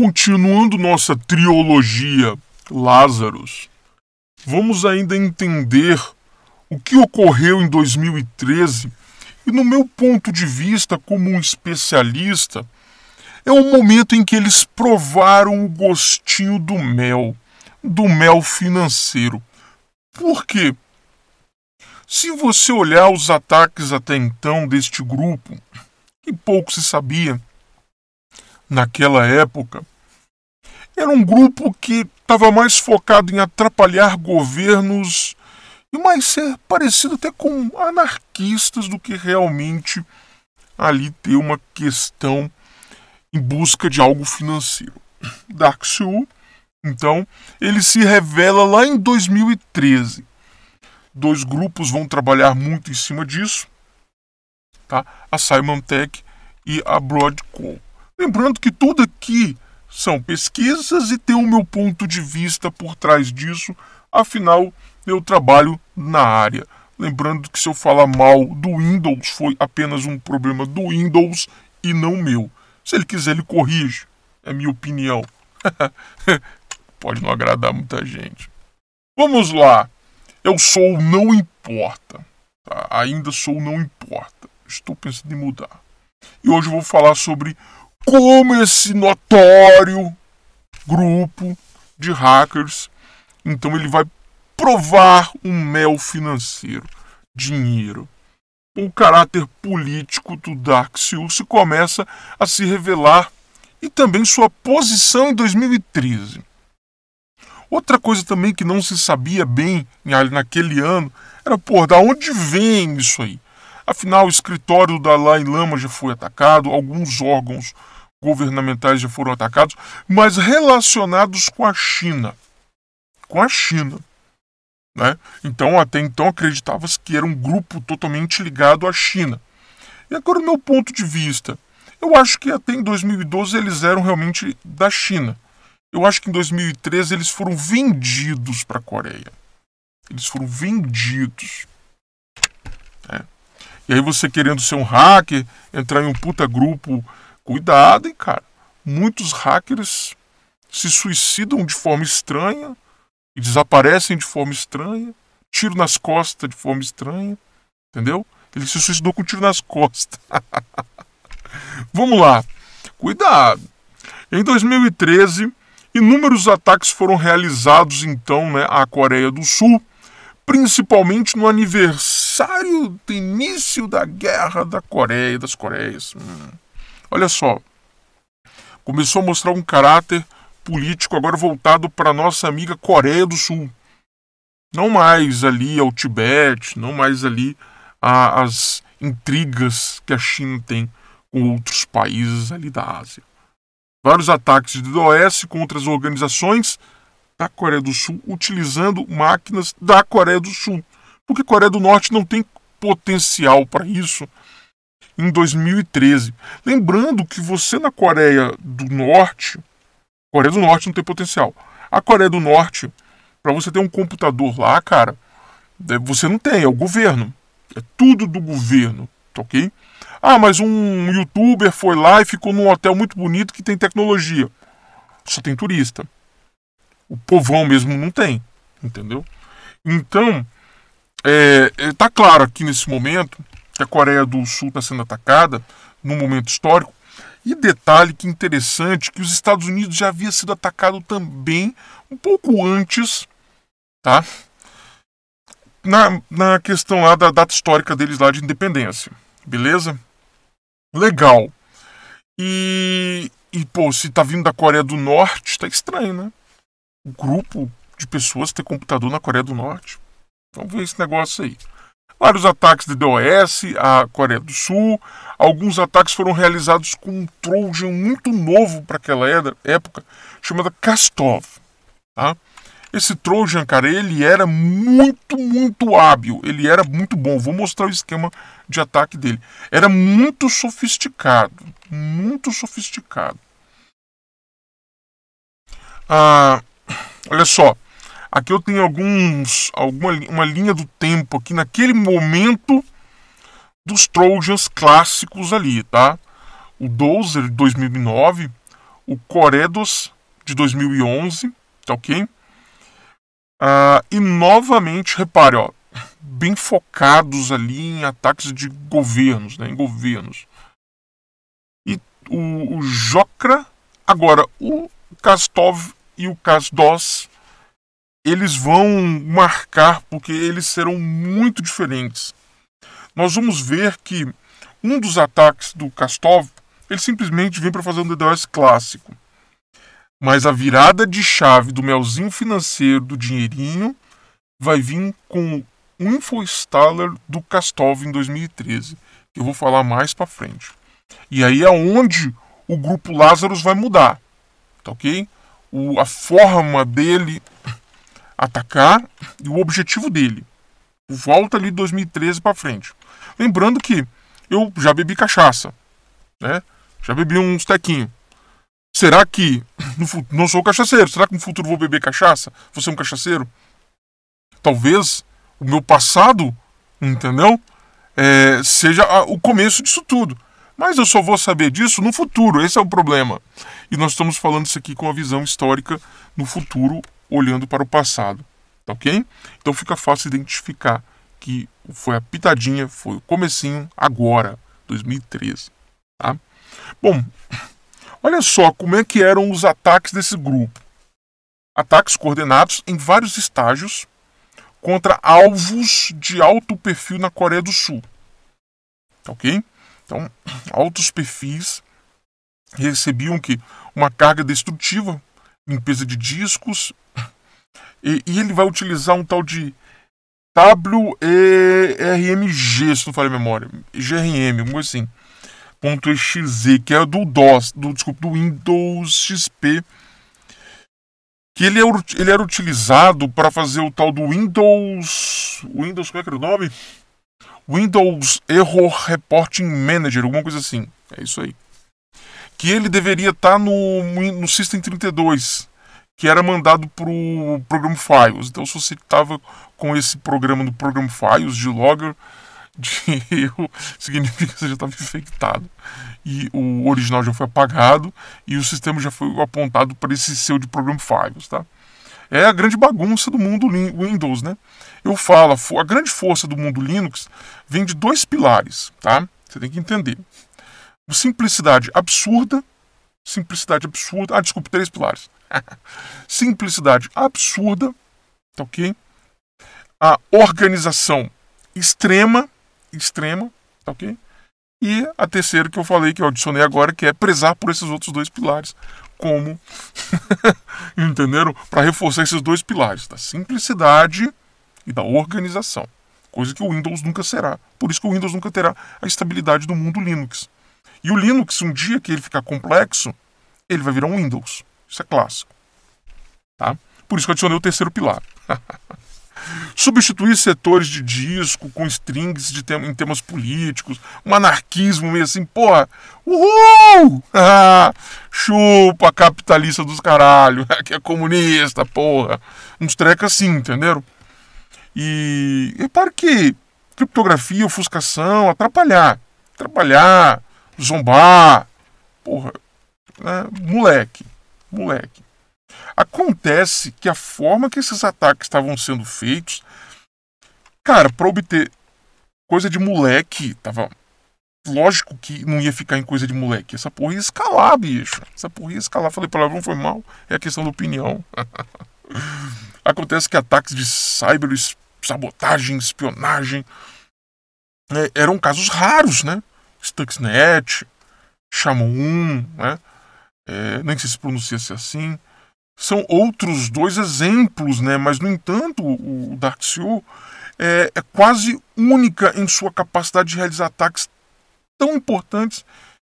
Continuando nossa trilogia Lázaros, vamos ainda entender o que ocorreu em 2013 e, no meu ponto de vista como um especialista, é o momento em que eles provaram o gostinho do mel, do mel financeiro. Por quê? Se você olhar os ataques até então deste grupo, que pouco se sabia, naquela época, era um grupo que estava mais focado em atrapalhar governos e mais ser parecido até com anarquistas do que realmente ali ter uma questão em busca de algo financeiro. Dark Soul, então, ele se revela lá em 2013. Dois grupos vão trabalhar muito em cima disso, tá? A Simon Tech e a Broadcom. Lembrando que tudo aqui são pesquisas e tem o meu ponto de vista por trás disso, afinal eu trabalho na área. Lembrando que se eu falar mal do Windows foi apenas um problema do Windows e não meu. Se ele quiser, ele corrige. É minha opinião. Pode não agradar muita gente. Vamos lá. Eu sou não importa. Tá? Ainda sou não importa. Estou pensando em mudar. E hoje eu vou falar sobre como esse notório grupo de hackers. Então ele vai provar um mel financeiro, dinheiro. O caráter político do Dark Silce começa a se revelar e também sua posição em 2013. Outra coisa também que não se sabia bem naquele ano era, por da onde vem isso aí? Afinal, o escritório do Dalai Lama já foi atacado, alguns órgãos governamentais já foram atacados, mas relacionados com a China. Com a China. Né? Então, até então, acreditava-se que era um grupo totalmente ligado à China. E agora, o meu ponto de vista. Eu acho que até em 2012 eles eram realmente da China. Eu acho que em 2013 eles foram vendidos para a Coreia. Eles foram vendidos. É. E aí você querendo ser um hacker, entrar em um puta grupo, cuidado, hein, cara. Muitos hackers se suicidam de forma estranha e desaparecem de forma estranha, tiro nas costas de forma estranha, entendeu? Ele se suicidou com tiro nas costas. Vamos lá. Cuidado. Em 2013, inúmeros ataques foram realizados então, né, à Coreia do Sul, principalmente no aniversário aniversário do início da guerra da Coreia, das Coreias. Hum. Olha só, começou a mostrar um caráter político agora voltado para nossa amiga Coreia do Sul. Não mais ali ao Tibete, não mais ali às intrigas que a China tem com outros países ali da Ásia. Vários ataques do OS contra as organizações da Coreia do Sul utilizando máquinas da Coreia do Sul porque a Coreia do Norte não tem potencial para isso em 2013. Lembrando que você na Coreia do Norte, Coreia do Norte não tem potencial. A Coreia do Norte, para você ter um computador lá, cara, é, você não tem, é o governo. É tudo do governo, tá ok? Ah, mas um youtuber foi lá e ficou num hotel muito bonito que tem tecnologia. Só tem turista. O povão mesmo não tem, entendeu? Então, está é, é tá claro aqui nesse momento que a Coreia do Sul está sendo atacada num momento histórico. E detalhe que interessante que os Estados Unidos já havia sido atacado também um pouco antes, tá? Na, na questão lá da data histórica deles lá de independência, beleza? Legal. E, e pô, se tá vindo da Coreia do Norte, tá estranho, né? O grupo de pessoas ter computador na Coreia do Norte. Então vê esse negócio aí. Vários ataques de DOS à Coreia do Sul. Alguns ataques foram realizados com um Trojan muito novo para aquela época, chamado Kastov. Tá? Esse Trojan, cara, ele era muito, muito hábil. Ele era muito bom. Vou mostrar o esquema de ataque dele. Era muito sofisticado. Muito sofisticado. Ah, olha só. Aqui eu tenho alguns, alguma uma linha do tempo aqui naquele momento dos Trojans clássicos ali, tá? O Dozer de 2009, o Coredos de 2011, tá ok? Ah, e novamente, repare, ó, bem focados ali em ataques de governos, né? Em governos. E o, o Jokra, agora o Kastov e o Kasdos eles vão marcar porque eles serão muito diferentes. Nós vamos ver que um dos ataques do Kastov, ele simplesmente vem para fazer um DDoS clássico. Mas a virada de chave do melzinho financeiro, do dinheirinho, vai vir com o InfoStaller do Kastov em 2013, que eu vou falar mais para frente. E aí é onde o grupo Lazarus vai mudar, tá ok? O, a forma dele atacar e o objetivo dele. Volta ali 2013 para frente. Lembrando que eu já bebi cachaça, né? Já bebi uns tequinhos. Será que no futuro não sou cachaceiro? Será que no futuro vou beber cachaça? Vou ser um cachaceiro? Talvez o meu passado, entendeu? É, seja o começo disso tudo. Mas eu só vou saber disso no futuro, esse é o problema. E nós estamos falando isso aqui com a visão histórica no futuro olhando para o passado, tá ok? Então fica fácil identificar que foi a pitadinha, foi o comecinho agora, 2013, tá? Bom, olha só como é que eram os ataques desse grupo. Ataques coordenados em vários estágios contra alvos de alto perfil na Coreia do Sul. Tá ok? Então, altos perfis recebiam que uma carga destrutiva limpeza de discos. E, e ele vai utilizar um tal de WERMG, se não falei a memória. GRM, alguma assim. Ponto .exe, que é do DOS, do, desculpa, do Windows XP. Que ele, é, ele era utilizado para fazer o tal do Windows. Windows, como é que era o nome? Windows Error Reporting Manager, alguma coisa assim. É isso aí que ele deveria estar tá no, no System 32, que era mandado para o Program Files. Então, se você estava com esse programa do Program Files de logger de erro, significa que você já estava infectado. E o original já foi apagado e o sistema já foi apontado para esse seu de Program Files, tá? É a grande bagunça do mundo Windows, né? Eu falo, a grande força do mundo Linux vem de dois pilares, tá? Você tem que entender simplicidade absurda. Simplicidade absurda. Ah, desculpa, três pilares. simplicidade absurda, tá ok? A organização extrema, extrema, tá ok? E a terceira que eu falei, que eu adicionei agora, que é prezar por esses outros dois pilares. Como, entenderam? Para reforçar esses dois pilares, da simplicidade e da organização. Coisa que o Windows nunca será. Por isso que o Windows nunca terá a estabilidade do mundo Linux. E o Linux, um dia que ele ficar complexo, ele vai virar um Windows. Isso é clássico. Tá? Por isso que eu adicionei o terceiro pilar. Substituir setores de disco com strings de tem em temas políticos, um anarquismo meio assim, porra, uhul! Chupa capitalista dos caralho, que é comunista, porra. Uns treca assim, entenderam? E repare que criptografia, ofuscação, atrapalhar. Atrapalhar, zombar. Porra, né? moleque, moleque. Acontece que a forma que esses ataques estavam sendo feitos, cara, para obter coisa de moleque, tava lógico que não ia ficar em coisa de moleque. Essa porra ia escalar, bicho. Essa porra ia escalar. Falei não foi mal. É a questão da opinião. Acontece que ataques de cyber, sabotagem, espionagem, né, eram casos raros, né? Stuxnet, Chamon, né? É, nem sei se pronuncia assim. São outros dois exemplos, né? mas, no entanto, o Dark Seal é, é quase única em sua capacidade de realizar ataques tão importantes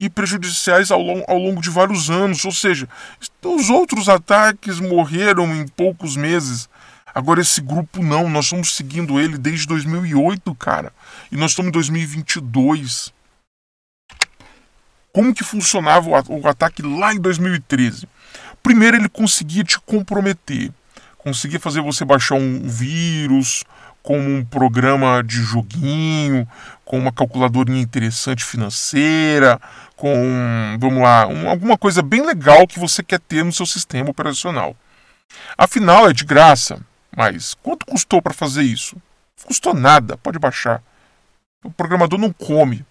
e prejudiciais ao, ao, longo de vários anos. Ou seja, os outros ataques morreram em poucos meses. Agora, esse grupo não, nós estamos seguindo ele desde 2008, cara. E nós estamos em 2022 como que funcionava o ataque lá em 2013. Primeiro, ele conseguia te comprometer, conseguia fazer você baixar um vírus, como um programa de joguinho, com uma calculadorinha interessante financeira, com, vamos lá, um, alguma coisa bem legal que você quer ter no seu sistema operacional. Afinal, é de graça, mas quanto custou para fazer isso? custou nada, pode baixar. O programador não come,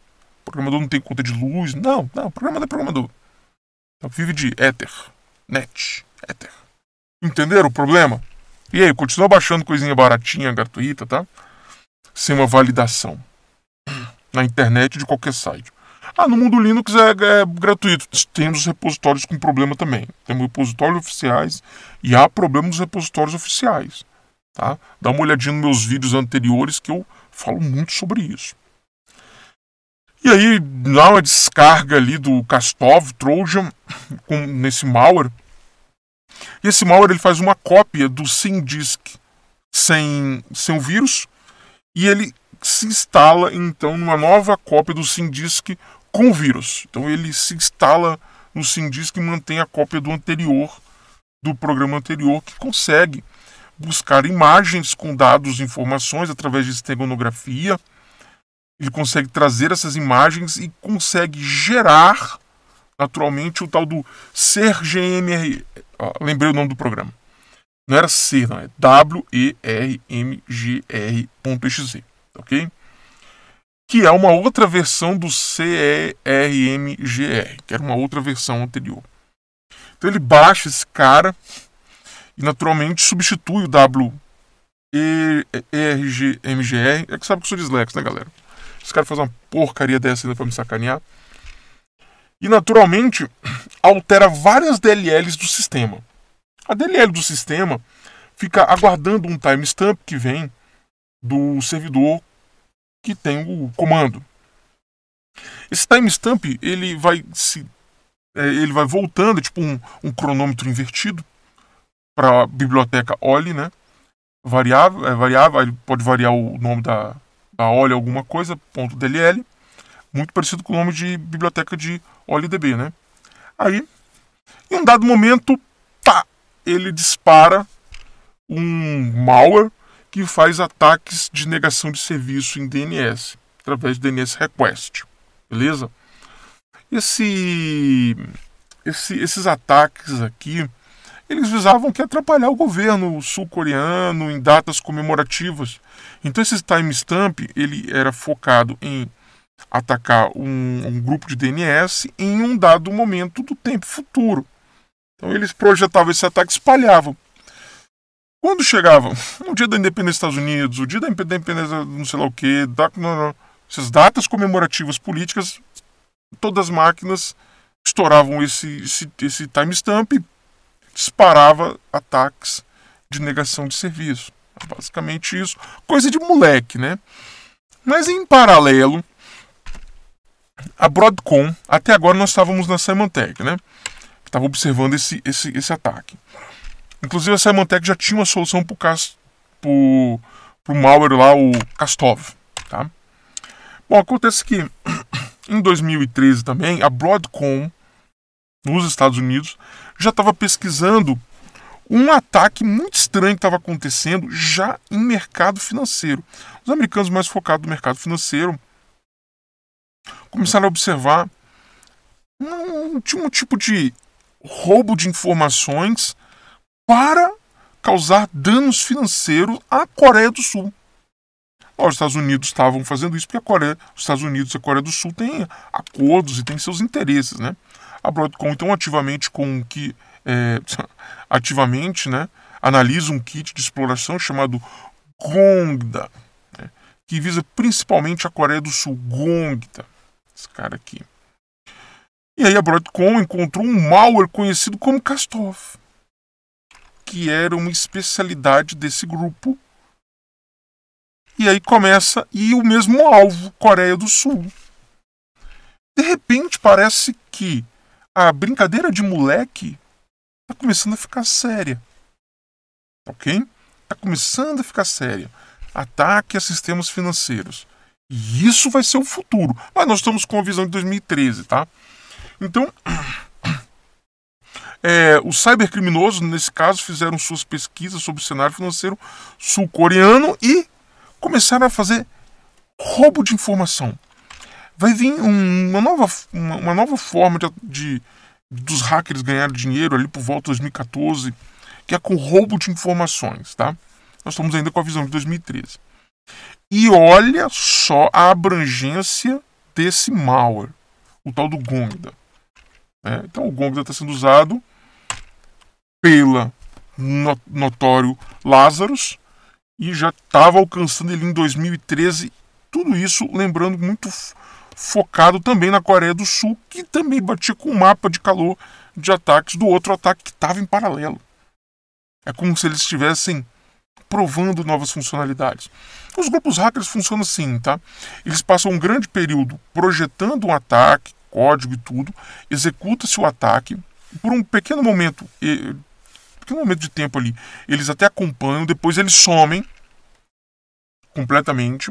programador não tem conta de luz. Não, não, programador é programador. Então, é vive de Ether, Net, Ether. Entenderam o problema? E aí, continua baixando coisinha baratinha, gratuita, tá? Sem uma validação. Na internet de qualquer site. Ah, no mundo Linux é, é gratuito. Temos repositórios com problema também. Temos repositórios oficiais e há problema nos repositórios oficiais. Tá? Dá uma olhadinha nos meus vídeos anteriores que eu falo muito sobre isso. E aí dá uma descarga ali do Kastov Trojan com, nesse malware. E esse malware ele faz uma cópia do SimDisk sem, sem o vírus e ele se instala então numa nova cópia do SimDisk com o vírus. Então ele se instala no SimDisk e mantém a cópia do anterior, do programa anterior, que consegue buscar imagens com dados e informações através de estenografia ele consegue trazer essas imagens e consegue gerar naturalmente o tal do ser GMR. Ó, lembrei o nome do programa. Não era ser, não, é WERMGR.exe, ok? Que é uma outra versão do CERMGR, que era uma outra versão anterior. Então ele baixa esse cara e naturalmente substitui o WERGMGR. É que sabe que eu sou dislexo, né, galera? Os caras fazem uma porcaria dessa ainda pra me sacanear. E naturalmente altera várias DLLs do sistema. A DLL do sistema fica aguardando um timestamp que vem do servidor que tem o comando. Esse timestamp ele vai se é, ele vai voltando, é tipo um, um cronômetro invertido para a biblioteca OLI, né? Variável, é variável, ele pode variar o nome da, a olha alguma coisa, ponto DLL, muito parecido com o nome de biblioteca de OLDB, né? Aí, em um dado momento, pá, ele dispara um malware que faz ataques de negação de serviço em DNS, através de DNS request. Beleza? Esse, esse, esses ataques aqui, eles visavam que atrapalhar o governo sul-coreano em datas comemorativas. Então esse timestamp ele era focado em atacar um, um, grupo de DNS em um dado momento do tempo futuro. Então eles projetavam esse ataque, espalhavam. Quando chegavam o dia da independência dos Estados Unidos, o dia da independência não sei lá o que, da, essas datas comemorativas políticas, todas as máquinas estouravam esse, esse, esse timestamp disparava ataques de negação de serviço. É basicamente isso. Coisa de moleque, né? Mas em paralelo, a Broadcom, até agora nós estávamos na Symantec, né? Estava observando esse, esse, esse ataque. Inclusive a Symantec já tinha uma solução para o pro, pro malware lá, o Castov, tá? Bom, acontece que em 2013 também a Broadcom nos Estados Unidos, já estava pesquisando um ataque muito estranho que estava acontecendo já em mercado financeiro. Os americanos mais focados no mercado financeiro começaram a observar um, um tipo de roubo de informações para causar danos financeiros à Coreia do Sul. Os Estados Unidos estavam fazendo isso porque a Coreia, os Estados Unidos e a Coreia do Sul têm acordos e têm seus interesses, né? A Broadcom então ativamente com que é, ativamente, né, analisa um kit de exploração chamado Gongda, né, que visa principalmente a Coreia do Sul. Gongda, esse cara aqui. E aí a Broadcom encontrou um malware conhecido como Kastov, que era uma especialidade desse grupo. E aí começa e o mesmo alvo, Coreia do Sul. De repente parece que a brincadeira de moleque tá começando a ficar séria. Ok? Tá começando a ficar séria. Ataque a sistemas financeiros. E isso vai ser o futuro. Mas nós estamos com a visão de 2013, tá? Então, é, os cybercriminosos, nesse caso, fizeram suas pesquisas sobre o cenário financeiro sul-coreano e começaram a fazer roubo de informação vai vir um, uma, nova, uma, uma nova forma de, de, dos hackers ganhar dinheiro ali por volta de 2014, que é com roubo de informações, tá? Nós estamos ainda com a visão de 2013. E olha só a abrangência desse malware, o tal do Gongda. É, né? então o Gongda está sendo usado pela notório Lazarus e já estava alcançando ele em 2013. Tudo isso lembrando muito focado também na Coreia do Sul, que também batia com um mapa de calor de ataques do outro ataque que estava em paralelo. É como se eles estivessem provando novas funcionalidades. Os grupos hackers funcionam assim, tá? Eles passam um grande período projetando um ataque, código e tudo, executa-se o ataque, por um pequeno momento, um pequeno momento de tempo ali, eles até acompanham, depois eles somem completamente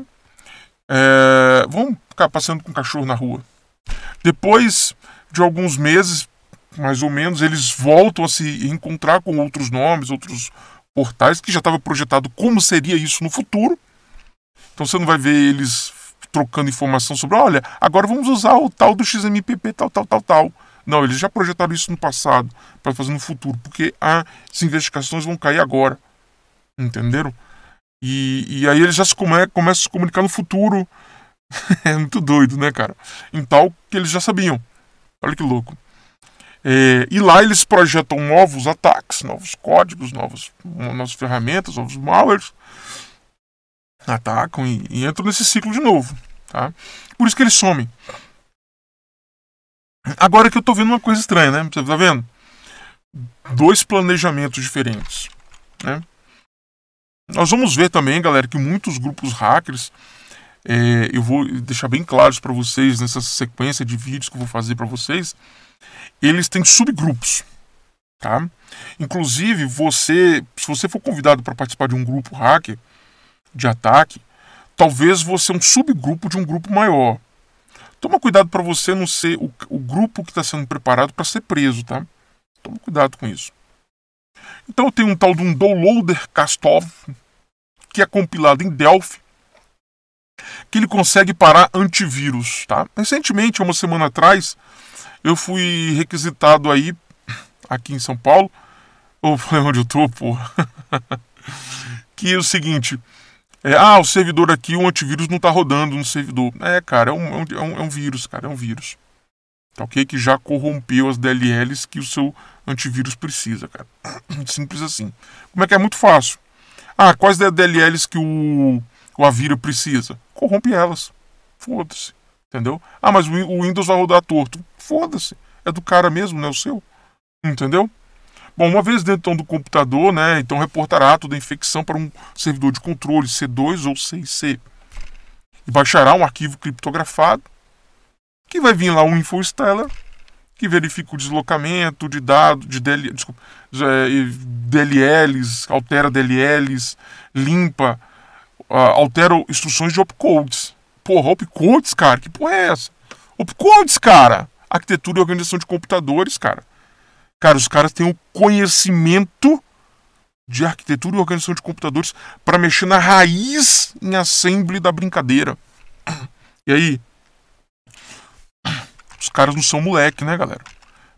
é, vão ficar passando com o cachorro na rua. Depois de alguns meses, mais ou menos, eles voltam a se encontrar com outros nomes, outros portais, que já estava projetado como seria isso no futuro. Então você não vai ver eles trocando informação sobre, olha, agora vamos usar o tal do XMPP, tal, tal, tal, tal. Não, eles já projetaram isso no passado, para fazer no futuro, porque as investigações vão cair agora. Entenderam? E, e aí ele já se come, começa a se comunicar no futuro. é muito doido, né, cara? Em tal que eles já sabiam. Olha que louco. É, e lá eles projetam novos ataques, novos códigos, novos, novas ferramentas, novos malwares. Atacam e, e entram nesse ciclo de novo. Tá? Por isso que eles somem. Agora que eu tô vendo uma coisa estranha, né? Você tá vendo? Dois planejamentos diferentes. Né? Nós vamos ver também, galera, que muitos grupos hackers, é, eu vou deixar bem claros para vocês nessa sequência de vídeos que eu vou fazer para vocês, eles têm subgrupos, tá? Inclusive, você, se você for convidado para participar de um grupo hacker de ataque, talvez você é um subgrupo de um grupo maior. Toma cuidado para você não ser o, o grupo que está sendo preparado para ser preso, tá? Toma cuidado com isso. Então tem um tal de um downloader Castov, que é compilado em Delphi, que ele consegue parar antivírus, tá? Recentemente, uma semana atrás, eu fui requisitado aí, aqui em São Paulo, ou onde eu tô, pô, que é o seguinte, é, ah, o servidor aqui, o antivírus não tá rodando no servidor. É, cara, é um, é um, é um é vírus, cara, é um vírus. Tá ok? Que já corrompeu as DLLs que o seu antivírus precisa, cara. Simples assim. Como é que é? Muito fácil. Ah, quais DLLs que o, o Avira precisa? Corrompe elas. Foda-se. Entendeu? Ah, mas o Windows vai rodar torto. Foda-se. É do cara mesmo, não é o seu. Entendeu? Bom, uma vez dentro então, do computador, né, então reportará toda a infecção para um servidor de controle C2 ou C E baixará um arquivo criptografado que vai vir lá um InfoSteller que verifica o deslocamento de dados, de DL, desculpa, DLLs, é, altera DLLs, limpa, uh, altera instruções de opcodes. Porra, opcodes, cara, que porra é essa? Opcodes, cara! Arquitetura e organização de computadores, cara. Cara, os caras têm um conhecimento de arquitetura e organização de computadores para mexer na raiz em assembly da brincadeira. E aí, os caras não são moleque, né, galera?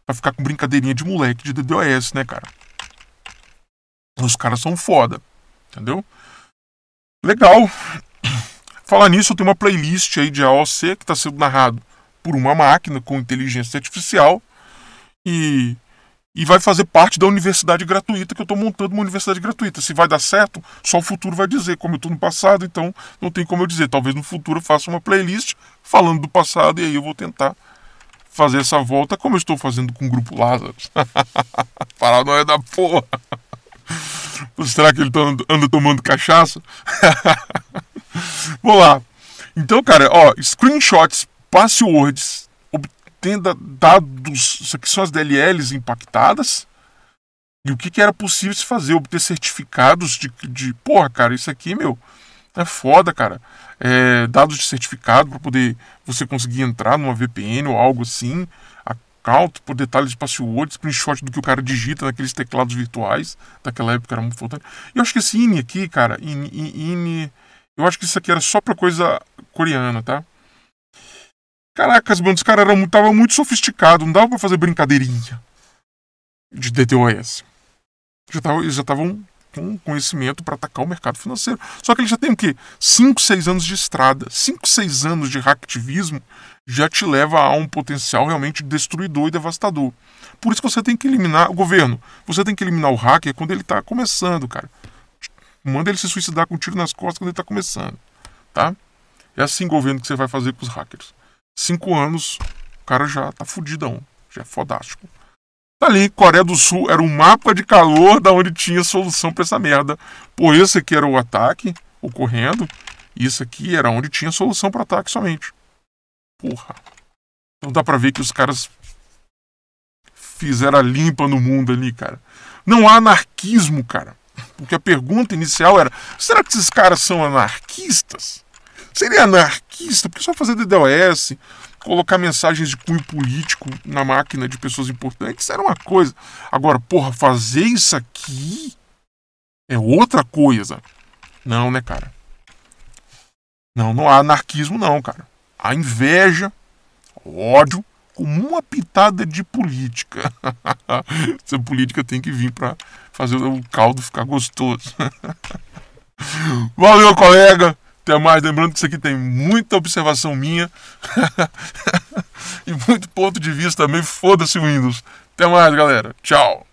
Pra ficar com brincadeirinha de moleque de DDoS, né, cara? Os caras são foda, entendeu? Legal. Falar nisso, eu tenho uma playlist aí de AOC que está sendo narrado por uma máquina com inteligência artificial e, e vai fazer parte da universidade gratuita que eu estou montando uma universidade gratuita. Se vai dar certo, só o futuro vai dizer. Como eu estou no passado, então não tem como eu dizer. Talvez no futuro eu faça uma playlist falando do passado e aí eu vou tentar fazer essa volta como eu estou fazendo com o grupo Lázaro. Paranoia da porra. Será que ele tá, anda tomando cachaça? Vamos lá. Então, cara, ó, screenshots, passwords, obtenda dados, isso aqui são as DLLs impactadas. E o que, que era possível se fazer? Obter certificados de, de. Porra, cara, isso aqui, meu é foda, cara. É, dados de certificado para poder você conseguir entrar numa VPN ou algo assim. Account por detalhes de password, screenshot do que o cara digita naqueles teclados virtuais. Daquela época era muito foda. E eu acho que esse INI aqui, cara, INI, INI eu acho que isso aqui era só pra coisa coreana, tá? Caracas, mano, os caras estavam muito sofisticados, não dava pra fazer brincadeirinha de eles Já estavam com conhecimento para atacar o mercado financeiro. Só que ele já tem o quê? 5, 6 anos de estrada. 5, 6 anos de hacktivismo já te leva a um potencial realmente destruidor e devastador. Por isso que você tem que eliminar o governo. Você tem que eliminar o hacker quando ele está começando, cara. Manda ele se suicidar com um tiro nas costas quando ele está começando, tá? É assim governo que você vai fazer com os hackers. Cinco anos, o cara já tá fudidão, já é fodástico. Tá ali, Coreia do Sul era um mapa de calor da onde tinha solução para essa merda. Por isso aqui era o ataque ocorrendo, isso aqui era onde tinha solução para ataque somente. Porra. Então dá para ver que os caras fizeram a limpa no mundo ali, cara. Não há anarquismo, cara. Porque a pergunta inicial era: será que esses caras são anarquistas? Seria anarquista, porque só fazer DDoS, colocar mensagens de cunho político na máquina de pessoas importantes era uma coisa. Agora, porra, fazer isso aqui é outra coisa. Não, né, cara? Não, não há anarquismo, não, cara. Há inveja, ódio, como uma pitada de política. Essa política tem que vir para fazer o caldo ficar gostoso. Valeu, colega! Até mais, lembrando que isso aqui tem muita observação minha e muito ponto de vista também. Foda-se o Windows. Até mais, galera. Tchau.